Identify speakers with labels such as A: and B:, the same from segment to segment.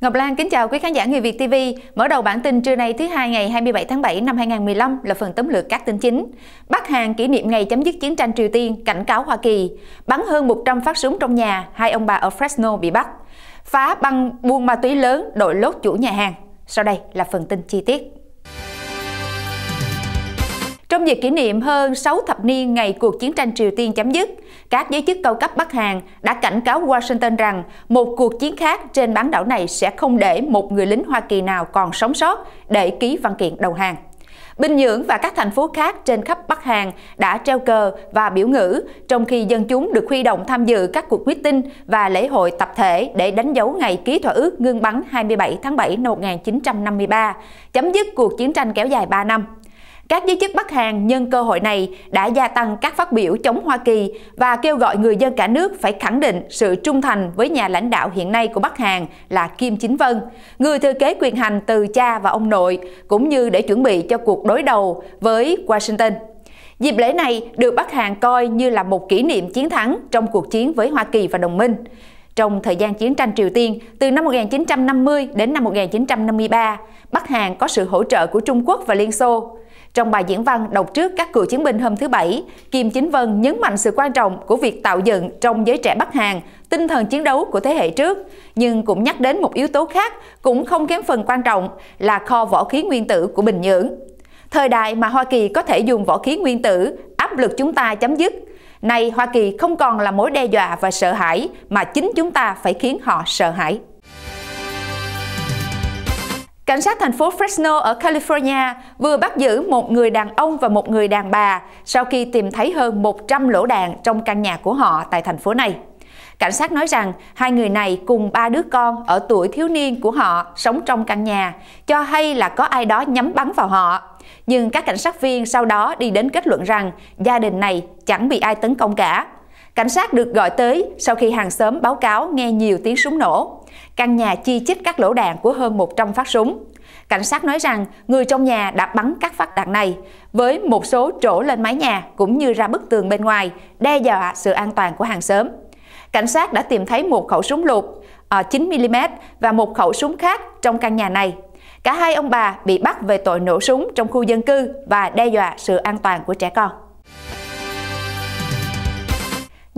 A: Ngọc Lan kính chào quý khán giả Người Việt TV. Mở đầu bản tin trưa nay thứ hai ngày 27 tháng 7 năm 2015 là phần tóm lược các tin chính. Bắc Hàn kỷ niệm ngày chấm dứt chiến tranh Triều Tiên, cảnh cáo Hoa Kỳ. Bắn hơn 100 phát súng trong nhà, hai ông bà ở Fresno bị bắt. Phá băng buôn ma túy lớn, đội lốt chủ nhà hàng. Sau đây là phần tin chi tiết. Trong dịp kỷ niệm hơn 6 thập niên ngày cuộc chiến tranh Triều Tiên chấm dứt, các giới chức cao cấp Bắc Hàn đã cảnh cáo Washington rằng một cuộc chiến khác trên bán đảo này sẽ không để một người lính Hoa Kỳ nào còn sống sót để ký văn kiện đầu hàng. Bình Nhưỡng và các thành phố khác trên khắp Bắc Hàn đã treo cờ và biểu ngữ, trong khi dân chúng được huy động tham dự các cuộc quyết tinh và lễ hội tập thể để đánh dấu ngày ký thỏa ước ngưng bắn 27 tháng 7 năm 1953, chấm dứt cuộc chiến tranh kéo dài 3 năm. Các giới chức Bắc Hàn nhân cơ hội này đã gia tăng các phát biểu chống Hoa Kỳ và kêu gọi người dân cả nước phải khẳng định sự trung thành với nhà lãnh đạo hiện nay của Bắc Hàn là Kim Chính Vân, người thừa kế quyền hành từ cha và ông nội, cũng như để chuẩn bị cho cuộc đối đầu với Washington. Dịp lễ này được Bắc Hàn coi như là một kỷ niệm chiến thắng trong cuộc chiến với Hoa Kỳ và đồng minh. Trong thời gian chiến tranh Triều Tiên, từ năm 1950 đến năm 1953, Bắc Hàn có sự hỗ trợ của Trung Quốc và Liên Xô. Trong bài diễn văn đọc trước các cựu chiến binh hôm thứ Bảy, Kim Chính Vân nhấn mạnh sự quan trọng của việc tạo dựng trong giới trẻ Bắc Hàn tinh thần chiến đấu của thế hệ trước, nhưng cũng nhắc đến một yếu tố khác cũng không kém phần quan trọng là kho vũ khí nguyên tử của Bình Nhưỡng. Thời đại mà Hoa Kỳ có thể dùng vũ khí nguyên tử áp lực chúng ta chấm dứt. Nay Hoa Kỳ không còn là mối đe dọa và sợ hãi mà chính chúng ta phải khiến họ sợ hãi. Cảnh sát thành phố Fresno ở California vừa bắt giữ một người đàn ông và một người đàn bà sau khi tìm thấy hơn 100 lỗ đạn trong căn nhà của họ tại thành phố này. Cảnh sát nói rằng hai người này cùng ba đứa con ở tuổi thiếu niên của họ sống trong căn nhà, cho hay là có ai đó nhắm bắn vào họ. Nhưng các cảnh sát viên sau đó đi đến kết luận rằng gia đình này chẳng bị ai tấn công cả. Cảnh sát được gọi tới sau khi hàng xóm báo cáo nghe nhiều tiếng súng nổ. Căn nhà chi chít các lỗ đạn của hơn 100 phát súng. Cảnh sát nói rằng người trong nhà đã bắn các phát đạn này với một số trổ lên mái nhà cũng như ra bức tường bên ngoài, đe dọa sự an toàn của hàng xóm. Cảnh sát đã tìm thấy một khẩu súng lục 9mm ờ, và một khẩu súng khác trong căn nhà này. Cả hai ông bà bị bắt về tội nổ súng trong khu dân cư và đe dọa sự an toàn của trẻ con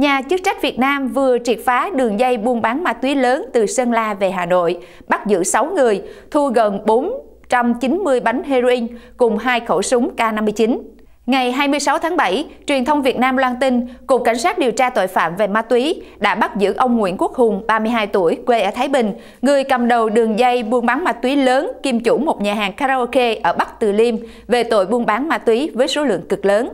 A: nhà chức trách Việt Nam vừa triệt phá đường dây buôn bán ma túy lớn từ Sơn La về Hà Nội, bắt giữ 6 người, thu gần 490 bánh heroin cùng hai khẩu súng K59. Ngày 26 tháng 7, truyền thông Việt Nam loan tin, Cục Cảnh sát điều tra tội phạm về ma túy đã bắt giữ ông Nguyễn Quốc Hùng, 32 tuổi, quê ở Thái Bình, người cầm đầu đường dây buôn bán ma túy lớn, kiêm chủ một nhà hàng karaoke ở Bắc Từ Liêm về tội buôn bán ma túy với số lượng cực lớn.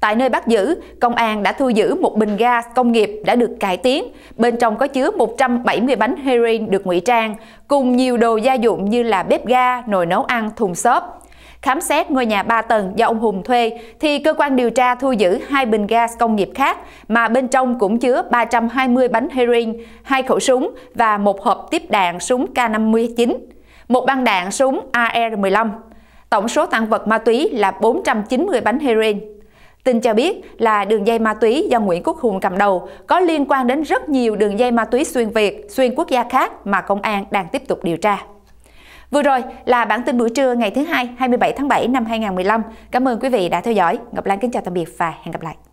A: Tại nơi bắt giữ, công an đã thu giữ một bình ga công nghiệp đã được cải tiến, bên trong có chứa 170 bánh heroin được ngụy trang, cùng nhiều đồ gia dụng như là bếp ga, nồi nấu ăn, thùng xốp. Khám xét ngôi nhà 3 tầng do ông Hùng thuê thì cơ quan điều tra thu giữ hai bình gas công nghiệp khác mà bên trong cũng chứa 320 bánh heroin, hai khẩu súng và một hộp tiếp đạn súng K59, một băng đạn súng AR-15. Tổng số tăng vật ma túy là 490 bánh heroin. Tin cho biết là đường dây ma túy do Nguyễn Quốc Hùng cầm đầu có liên quan đến rất nhiều đường dây ma túy xuyên Việt, xuyên quốc gia khác mà công an đang tiếp tục điều tra. Vừa rồi là bản tin buổi trưa ngày thứ hai 27 tháng 7 năm 2015. Cảm ơn quý vị đã theo dõi. Ngọc Lan kính chào tạm biệt và hẹn gặp lại.